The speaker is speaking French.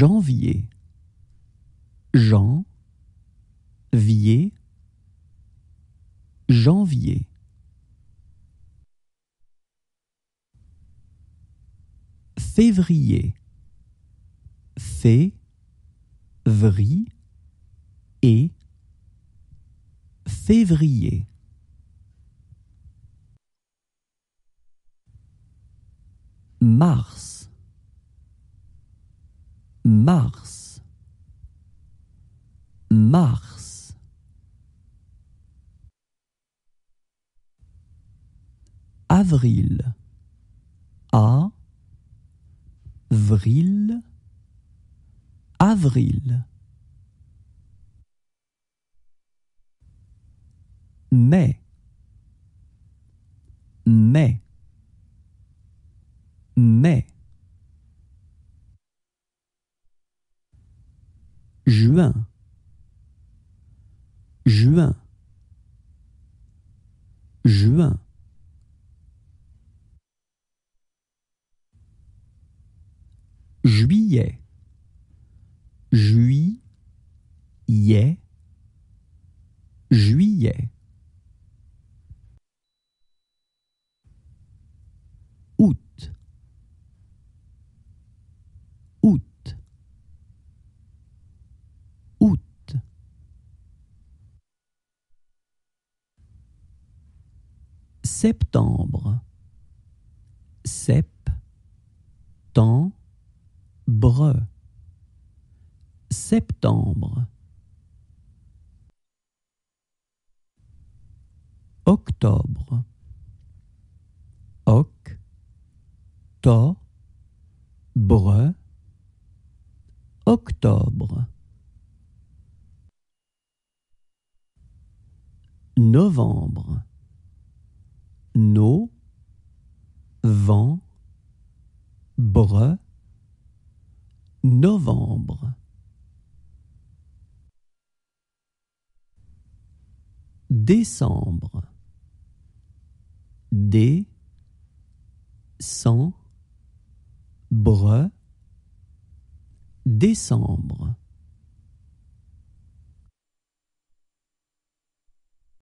janvier. Jean, vier, janvier. Février. Fé, vri, et, février. Mars. Mars. Mars. Avril. A. avril, Avril. Mai. juin juin juin juillet juillet juillet septembre, septembre, septembre, octobre, octobre, octobre, novembre, no, vent, bre, novembre. Décembre. Dé, cent, bre, décembre.